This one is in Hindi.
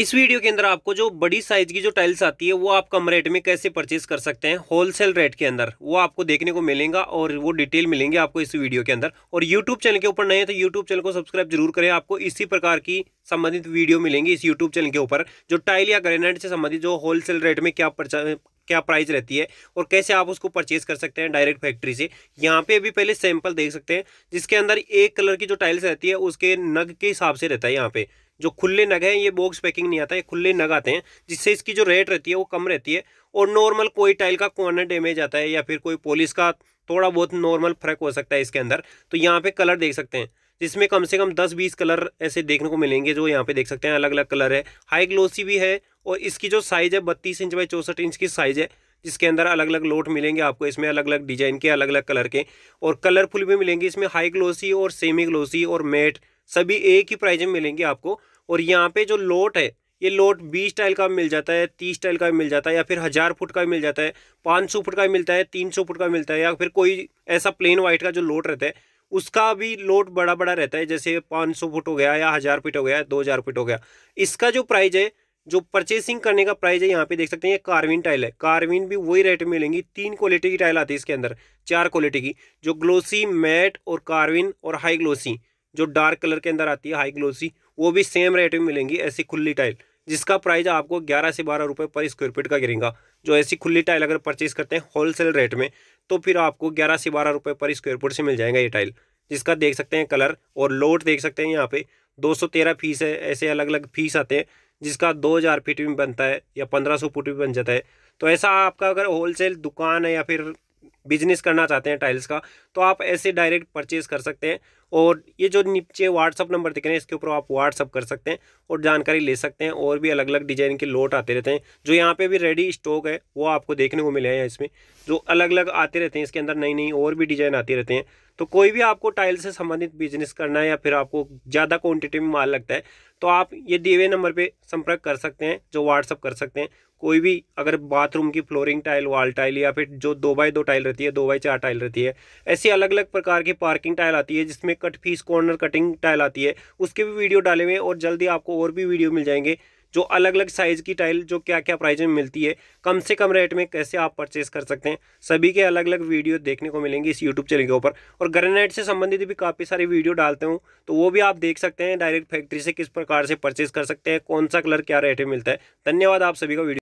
इस वीडियो के अंदर आपको जो बड़ी साइज की जो टाइल्स आती है वो आप कम रेट में कैसे परचेज कर सकते हैं होलसेल रेट के अंदर वो आपको देखने को मिलेगा और वो डिटेल मिलेंगे आपको इस वीडियो के अंदर और यूट्यूब चैनल के ऊपर नए तो यूट्यूब चैनल को सब्सक्राइब जरूर करें आपको इसी प्रकार की संबंधित वीडियो मिलेंगी इस यूट्यूब चैनल के ऊपर जो टाइल या ग्रेनाइट से संबंधित जो होलसेल रेट में क्या क्या प्राइस रहती है और कैसे आप उसको परचेज कर सकते हैं डायरेक्ट फैक्ट्री से यहाँ पे अभी पहले सैंपल देख सकते हैं जिसके अंदर एक कलर की जो टाइल्स रहती है उसके नग के हिसाब से रहता है यहाँ पे जो खुले नग हैं ये बॉक्स पैकिंग नहीं आता है खुले नग आते हैं जिससे इसकी जो रेट रहती है वो कम रहती है और नॉर्मल कोई टाइल का कॉर्नर डैमेज आता है या फिर कोई पोलिस का थोड़ा बहुत नॉर्मल फर्क हो सकता है इसके अंदर तो यहाँ पे कलर देख सकते हैं जिसमें कम से कम दस बीस कलर ऐसे देखने को मिलेंगे जो यहाँ पे देख सकते हैं अलग अलग कलर है हाई ग्लोसी भी है और इसकी जो साइज़ है बत्तीस इंच बाई चौंसठ इंच की साइज़ है जिसके अंदर अलग अलग लोट मिलेंगे आपको इसमें अलग अलग डिजाइन के अलग अलग कलर के और कलरफुल भी मिलेंगे इसमें हाई ग्लोसी और सेमी ग्लोसी और मेट सभी एक ही प्राइज में मिलेंगे आपको और यहाँ पे जो लोट है ये लोट बीस स्टाइल का मिल जाता है तीस स्टाइल का मिल जाता है या फिर हज़ार फुट का मिल जाता है पाँच सौ फुट का मिलता है तीन सौ फुट का मिलता है या फिर कोई ऐसा प्लेन वाइट का जो लोट रहता है उसका भी लोड बड़ा बड़ा रहता है जैसे पाँच सौ फुट हो गया या हज़ार फिट हो गया दो हज़ार फिट हो गया इसका जो प्राइज है जो परचेसिंग करने का प्राइस है यहाँ पे देख सकते हैं ये कार्विन टाइल है कार्विन भी वही रेट में मिलेंगी तीन क्वालिटी की टाइल आती है इसके अंदर चार क्वालिटी की जो ग्लोसी मैट और कार्विन और हाई ग्लोसी जो डार्क कलर के अंदर आती है हाई ग्लोसी वो भी सेम रेट में मिलेंगी ऐसी खुली टाइल जिसका प्राइस आपको ग्यारह से बारह रुपये पर स्क्वायर फीट का गिरेगा जो ऐसी खुली टाइल अगर परचेज करते हैं होलसेल रेट में तो फिर आपको ग्यारह से बारह रुपये पर स्क्वायर फुट से मिल जाएगा ये टाइल जिसका देख सकते हैं कलर और लोट देख सकते हैं यहाँ पे तेरह फीस है ऐसे अलग अलग फीस आते हैं जिसका दो हज़ार फीट भी बनता है या पंद्रह सौ फुट भी बन जाता है तो ऐसा आपका अगर होलसेल दुकान है या फिर बिजनेस करना चाहते हैं टाइल्स का तो आप ऐसे डायरेक्ट परचेज कर सकते हैं और ये जो नीचे व्हाट्सअप नंबर दिख रहे हैं इसके ऊपर आप व्हाट्सअप कर सकते हैं और जानकारी ले सकते हैं और भी अलग अलग डिज़ाइन के लोट आते रहते हैं जो यहाँ पे भी रेडी स्टॉक है वो आपको देखने को मिले हैं इसमें जो अलग अलग आते रहते हैं इसके अंदर नई नई और भी डिज़ाइन आते रहते हैं तो कोई भी आपको टाइल से संबंधित बिजनेस करना है या फिर आपको ज़्यादा क्वान्टिटी में माल लगता है तो आप ये दिए हुए नंबर पर संपर्क कर सकते हैं जो व्हाट्सअप कर सकते हैं कोई भी अगर बाथरूम की फ्लोरिंग टाइल वॉल टाइल या फिर जो दो बाई दो टाइल रहती है दो बाई चार टाइल रहती है ऐसी अलग अलग प्रकार की पार्किंग टाइल आती है जिसमें कट फीस कॉर्नर कटिंग टाइल आती है उसके भी वीडियो डाले हुए और जल्दी आपको और भी वीडियो मिल जाएंगे जो अलग अलग साइज़ की टाइल जो क्या क्या प्राइस में मिलती है कम से कम रेट में कैसे आप परचेस कर सकते हैं सभी के अलग अलग वीडियो देखने को मिलेंगे इस यूट्यूब चैनल के ऊपर और ग्रेनाइट से संबंधित भी काफ़ी सारे वीडियो डालते हूँ तो वो भी आप देख सकते हैं डायरेक्ट फैक्ट्री से किस प्रकार से परचेस कर सकते हैं कौन सा कलर क्या रेट में मिलता है धन्यवाद आप सभी का वीडियो